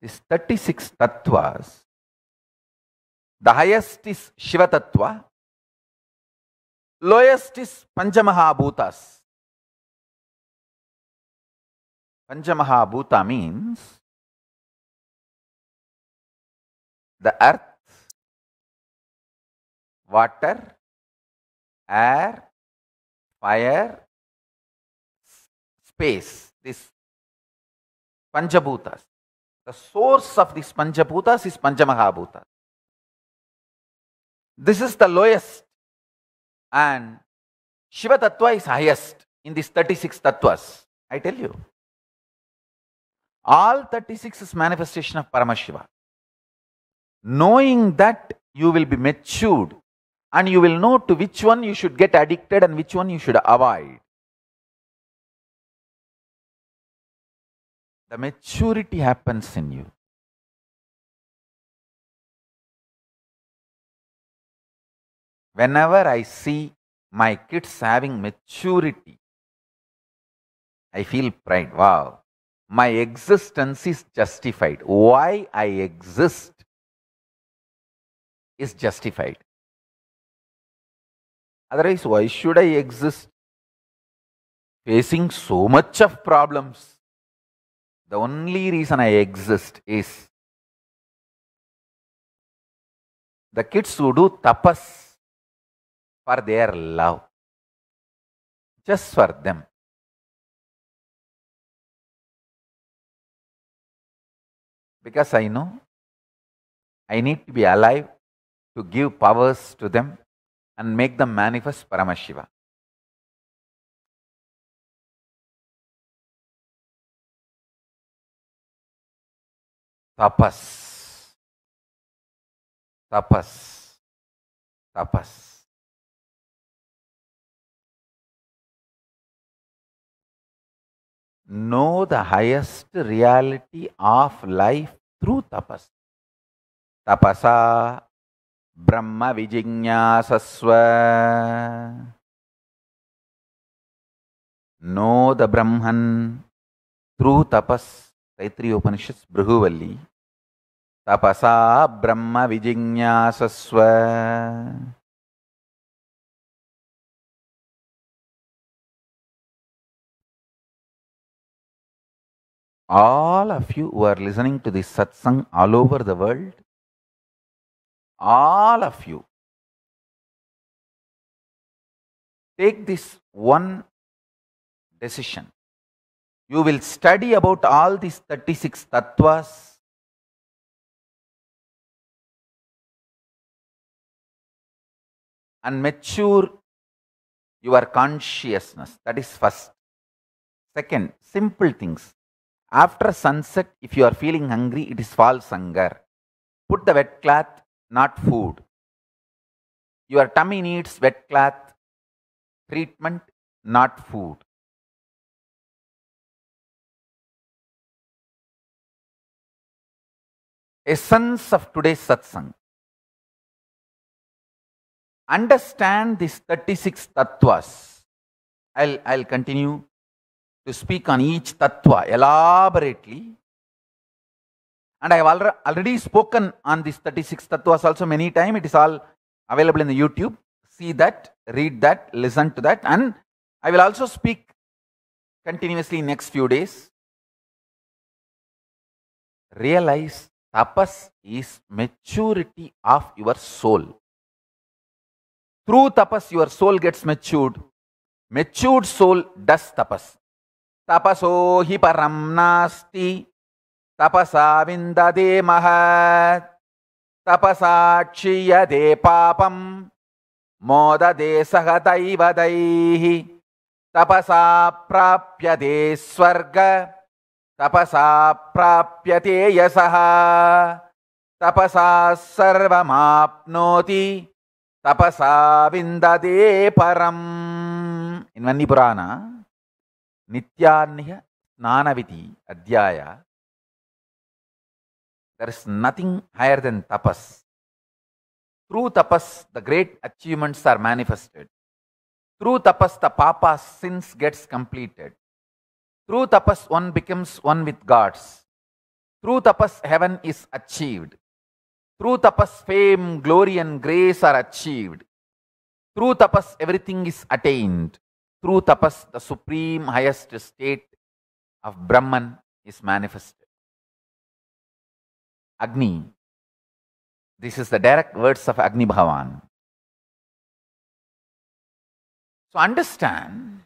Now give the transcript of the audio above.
These 36 tattvas, the highest is Shiva tattva, lowest is Panchamahabhutas. Panchamahabhuta means the earth, water, air, fire, space. This Panchabhutas. The source of these Panchaputas is Panchamahabhuta. This is the lowest and Shiva Tattva is highest in these 36 Tattvas. I tell you. All 36 is manifestation of Paramashiva. Knowing that you will be matured and you will know to which one you should get addicted and which one you should avoid. The maturity happens in you. Whenever I see my kids having maturity, I feel pride. Wow, my existence is justified. Why I exist is justified. Otherwise, why should I exist facing so much of problems? The only reason I exist is the kids who do tapas for their love, just for them. Because I know I need to be alive to give powers to them and make them manifest Paramashiva. Tapas. Tapas. Tapas. Know the highest reality of life through tapas. Tapasa Brahma Vijñasasva. Know the Brahman through tapas. तैत्री उपनिषद भृगुवल्ली तपसा ब्रह्म विजिज्ञासस्व all of you who are listening to this satsang all over the world, all of you, take this one decision you will study about all these 36 tattvas. And mature your consciousness. That is first. Second, simple things. After sunset, if you are feeling hungry, it is false hunger. Put the wet cloth, not food. Your tummy needs wet cloth treatment, not food. essence of today's satsang. Understand these 36 tattvas. I'll, I'll continue to speak on each tattva elaborately. And I have already spoken on these 36 tattvas also many times. It is all available in the YouTube. See that, read that, listen to that. And I will also speak continuously next few days. Realize Tapas is maturity of your soul. Through tapas, your soul gets matured. Matured soul does tapas. Tapaso hi param nasti. Tapasa vindade tapasa chiyade papam. Modade sahataiva daihi. Tapasa prapyade swarga. தபசா பிராபியதே தபசா சர்வமாப்னோதி தபசா விந்ததே பரம் இன்வன்னி పురాణ நித்யான்னிக நானவிதி அத்தியாய there is nothing higher than tapas through tapas the great achievements are manifested through tapas the పాపా sins gets completed Through tapas, one becomes one with gods. Through tapas, heaven is achieved. Through tapas, fame, glory, and grace are achieved. Through tapas, everything is attained. Through tapas, the supreme highest state of Brahman is manifested. Agni. This is the direct words of Agni Bhavan. So understand